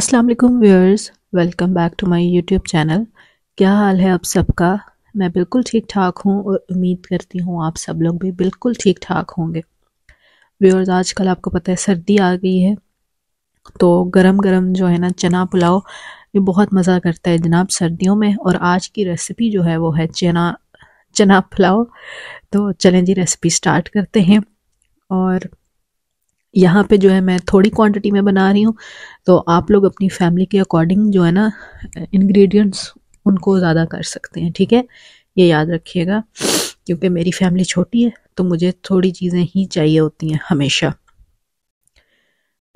अस्सलाम वालेकुम viewers welcome back to my YouTube channel क्या हाल है आप सबका मैं बिल्कुल ठीक ठाक हूँ और उम्मीद करती हूँ आप सब लोग भी बिल्कुल ठीक ठाक होंगे व्यूअर्स आजकल आपको पता है सर्दी आ गई है तो गरम गरम जो है ना चना पुलाव ये बहुत मज़ा करता है जनाब सर्दियों में और आज की रेसिपी जो है वो है चना चना पुलाव तो चलें जी रेसिपी स्टार्ट करते हैं और यहाँ पे जो है मैं थोड़ी क्वांटिटी में बना रही हूँ तो आप लोग अपनी फैमिली के अकॉर्डिंग जो है ना इंग्रेडिएंट्स उनको ज़्यादा कर सकते हैं ठीक है ये याद रखिएगा क्योंकि मेरी फैमिली छोटी है तो मुझे थोड़ी चीज़ें ही चाहिए होती हैं हमेशा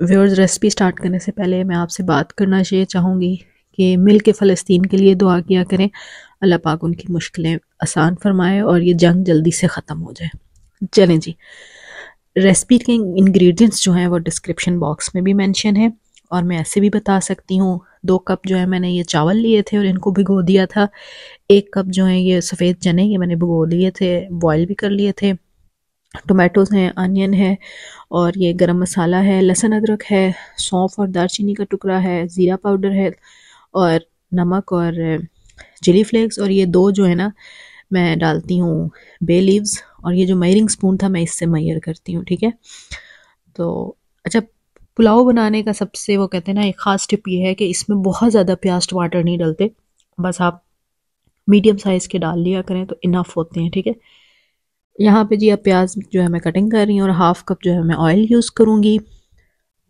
व्यवर्स रेसिपी स्टार्ट करने से पहले मैं आपसे बात करना चाहूँगी कि मिल के फ़लस्तीन के लिए दुआ किया करें अल्लाह पाक उनकी मुश्किलें आसान फरमाए और ये जंग जल्दी से ख़त्म हो जाए चलें जी रेसिपी के इंग्रेडिएंट्स जो हैं वो डिस्क्रिप्शन बॉक्स में भी मेंशन है और मैं ऐसे भी बता सकती हूँ दो कप जो है मैंने ये चावल लिए थे और इनको भिगो दिया था एक कप जो है ये सफ़ेद चने ये मैंने भिगो लिए थे बॉयल भी कर लिए थे टोमेटोज़ हैं अनियन है और ये गरम मसाला है लहसुन अदरक है सौंफ और दालचीनी का टुकड़ा है ज़ीरा पाउडर है और नमक और चिली फ्लेक्स और ये दो जो है ना मैं डालती हूँ बे लीव्स और ये जो मयरिंग स्पून था मैं इससे मैयर करती हूँ ठीक है तो अच्छा पुलाव बनाने का सबसे वो कहते हैं ना एक ख़ास टिप ये है कि इसमें बहुत ज़्यादा प्याज टमाटर नहीं डलते बस आप मीडियम साइज़ के डाल लिया करें तो इनफ होते हैं ठीक है यहाँ पे जी अब प्याज जो है मैं कटिंग कर रही हूँ और हाफ़ कप जो है मैं ऑयल यूज़ करूँगी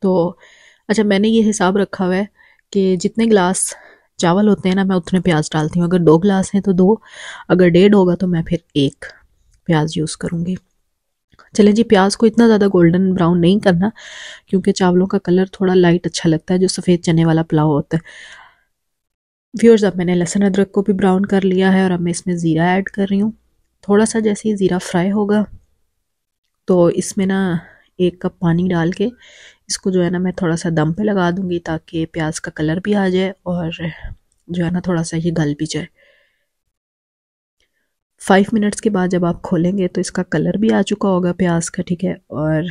तो अच्छा मैंने ये हिसाब रखा हुआ है कि जितने गिलास चावल होते हैं ना मैं उतने प्याज डालती हूँ अगर दो गिलास हैं तो दो अगर डेढ़ होगा तो मैं फिर एक प्याज यूज़ करूँगी चलें जी प्याज को इतना ज़्यादा गोल्डन ब्राउन नहीं करना क्योंकि चावलों का कलर थोड़ा लाइट अच्छा लगता है जो सफ़ेद चने वाला पुलाव होता है व्यूअर्स अब मैंने लहसुन अदरक को भी ब्राउन कर लिया है और अब मैं इसमें ज़ीरा ऐड कर रही हूँ थोड़ा सा जैसे ही ज़ीरा फ्राई होगा तो इसमें ना एक कप पानी डाल के इसको जो है ना मैं थोड़ा सा दम पे लगा दूंगी ताकि प्याज का कलर भी आ जाए और जो है ना थोड़ा सा ये गल भी जाए फाइव मिनट्स के बाद जब आप खोलेंगे तो इसका कलर भी आ चुका होगा प्याज का ठीक है और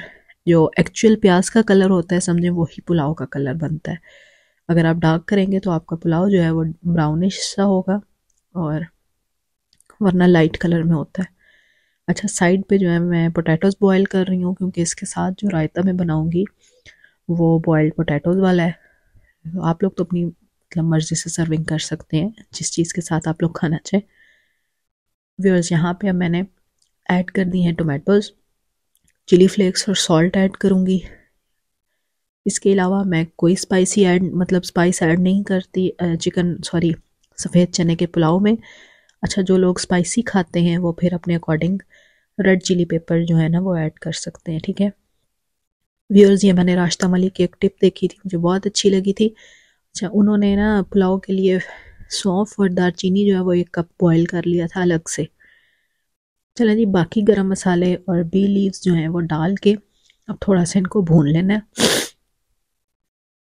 जो एक्चुअल प्याज का कलर होता है समझें वही पुलाव का कलर बनता है अगर आप डार्क करेंगे तो आपका पुलाव जो है वो ब्राउनिश सा होगा और वरना लाइट कलर में होता है अच्छा साइड पे जो है मैं पोटैटोज़ बॉईल कर रही हूँ क्योंकि इसके साथ जो रायता मैं बनाऊँगी वो बॉयल्ड पोटैटोज़ वाला है आप लोग तो अपनी मतलब मर्ज़ी से सर्विंग कर सकते हैं जिस चीज़ के साथ आप लोग खाना चाहें व्यूअर्स यहाँ पे अब मैंने ऐड कर दी हैं टोमेटोज़ चिली फ्लेक्स और सॉल्ट ऐड करूँगी इसके अलावा मैं कोई स्पाइसी ऐड मतलब स्पाइस ऐड नहीं करती चिकन सॉरी सफ़ेद चने के पुलाव में अच्छा जो लोग स्पाइसी खाते हैं वो फिर अपने अकॉर्डिंग रेड चिली पेपर जो है ना वो ऐड कर सकते हैं ठीक है व्यूअर्स ये मैंने राश्ता मलिक की एक टिप देखी थी मुझे बहुत अच्छी लगी थी अच्छा उन्होंने ना पुलाव के लिए सौंफ और दालचीनी जो है वो एक कप बॉयल कर लिया था अलग से चला जी बाकी गरम मसाले और बी लीव्स जो हैं वो डाल के अब थोड़ा सा इनको भून लेना है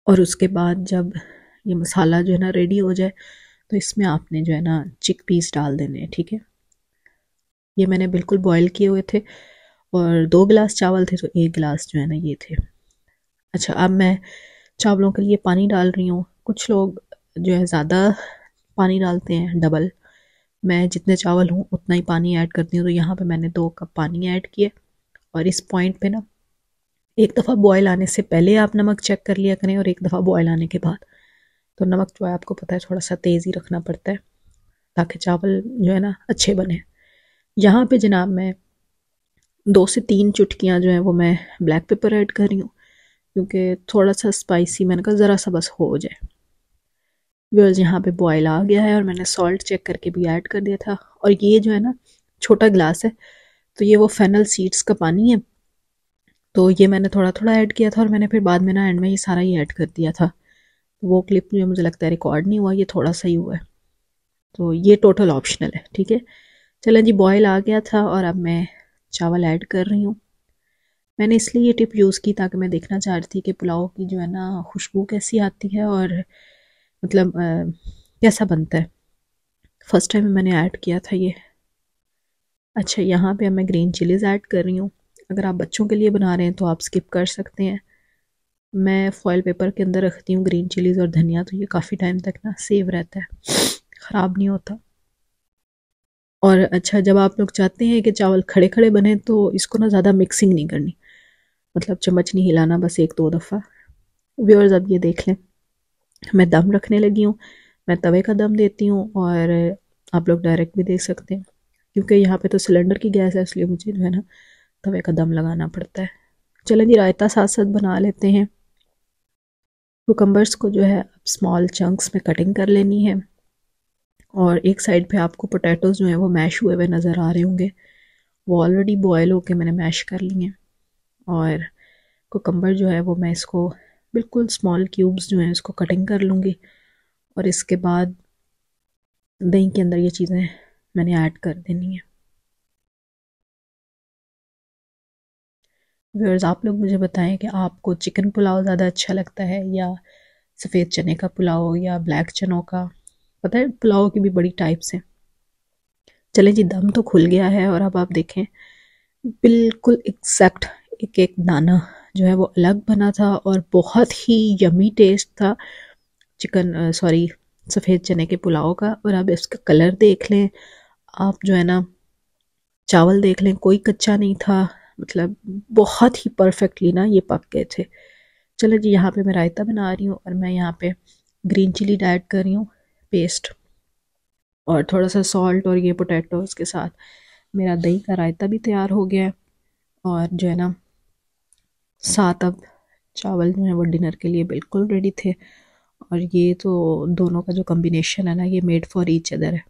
और उसके बाद जब ये मसाला जो है ना रेडी हो जाए तो इसमें आपने जो है ना चिक पीस डाल देने हैं ठीक है ये मैंने बिल्कुल बॉयल किए हुए थे और दो गिलास चावल थे तो एक गिलास जो है ना ये थे अच्छा अब मैं चावलों के लिए पानी डाल रही हूँ कुछ लोग जो है ज़्यादा पानी डालते हैं डबल मैं जितने चावल हूँ उतना ही पानी ऐड करती हूँ तो यहाँ पे मैंने दो कप पानी ऐड किया और इस पॉइंट पे ना एक दफ़ा बॉयल आने से पहले आप नमक चेक कर लिया करें और एक दफ़ा बॉयल आने के बाद तो नमक जो है आपको पता है थोड़ा सा तेज़ ही रखना पड़ता है ताकि चावल जो है ना अच्छे बने यहाँ पे जनाब मैं दो से तीन चुटकियाँ जो हैं वो मैं ब्लैक पेपर ऐड कर रही हूँ क्योंकि थोड़ा सा स्पाइसी मैंने कहा ज़रा सा बस हो जाए व्यवर्स यहाँ पे बॉयल आ गया है और मैंने सॉल्ट चेक करके भी ऐड कर दिया था और ये जो है ना छोटा ग्लास है तो ये वो फैनल सीड्स का पानी है तो ये मैंने थोड़ा थोड़ा ऐड किया था और मैंने फिर बाद में ना एंड में ये सारा ही ऐड कर दिया था वो क्लिप जो मुझे लगता है रिकॉर्ड नहीं हुआ ये थोड़ा सा ही हुआ है तो ये टोटल ऑप्शनल है ठीक है चलें जी बॉयल आ गया था और अब मैं चावल ऐड कर रही हूँ मैंने इसलिए ये टिप यूज़ की ताकि मैं देखना चाह रही थी कि पुलाव की जो है ना खुशबू कैसी आती है और मतलब कैसा बनता है फ़र्स्ट टाइम मैंने ऐड किया था ये अच्छा यहाँ पे मैं ग्रीन चिलीज़ ऐड कर रही हूँ अगर आप बच्चों के लिए बना रहे हैं तो आप स्किप कर सकते हैं मैं फॉयल पेपर के अंदर रखती हूँ ग्रीन चिलीज़ और धनिया तो ये काफ़ी टाइम तक ना सेव रहता है ख़राब नहीं होता और अच्छा जब आप लोग चाहते हैं कि चावल खड़े खड़े बने तो इसको ना ज़्यादा मिक्सिंग नहीं करनी मतलब चम्मच नहीं हिलाना बस एक दो दफ़ा व्यूअर्स अब ये देख लें मैं दम रखने लगी हूँ मैं तवे का दम देती हूँ और आप लोग डायरेक्ट भी देख सकते हैं क्योंकि यहाँ पे तो सिलेंडर की गैस है इसलिए मुझे जो है ना तवे का दम लगाना पड़ता है चलें जी रायता साथ साथ बना लेते हैं कुकम्बर्स को जो है स्मॉल चंक्स में कटिंग कर लेनी है और एक साइड पे आपको पोटैटोज़ जो हैं वो मैश हुए हुए नज़र आ रहे होंगे वो ऑलरेडी बॉयल होके मैंने मैश कर लिए हैं और कोकम्बर जो है वो मैं इसको बिल्कुल स्मॉल क्यूब्स जो हैं उसको कटिंग कर लूँगी और इसके बाद दही के अंदर ये चीज़ें मैंने ऐड कर देनी है व्यूअर्स आप लोग मुझे बताएं कि आपको चिकन पुलाव ज़्यादा अच्छा लगता है या सफ़ेद चने का पुलाव या ब्लैक चनों का पता है पुलाव की भी बड़ी टाइप्स हैं चले जी दम तो खुल गया है और अब आप देखें बिल्कुल एक्जैक्ट एक एक दाना जो है वो अलग बना था और बहुत ही यमी टेस्ट था चिकन सॉरी सफ़ेद चने के पुलाव का और अब इसका कलर देख लें आप जो है ना चावल देख लें कोई कच्चा नहीं था मतलब बहुत ही परफेक्टली ना ये पक गए थे चलो जी यहाँ पे मैं रायता बना रही हूँ और मैं यहाँ पे ग्रीन चिली डाइट कर रही हूँ पेस्ट और थोड़ा सा सॉल्ट और ये पोटैटोज़ के साथ मेरा दही का रायता भी तैयार हो गया है और जो है ना सात अब चावल जो है वो डिनर के लिए बिल्कुल रेडी थे और ये तो दोनों का जो कम्बिनेशन है ना ये मेड फॉर ईच अदर है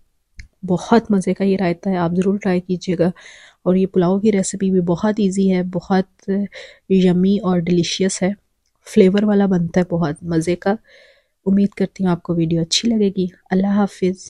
बहुत मज़े का ये रायता है आप ज़रूर ट्राई कीजिएगा और ये पुलाव की रेसिपी भी बहुत इजी है बहुत यमी और डिलीशियस है फ्लेवर वाला बनता है बहुत मज़े का उम्मीद करती हूँ आपको वीडियो अच्छी लगेगी अल्लाह हाफिज़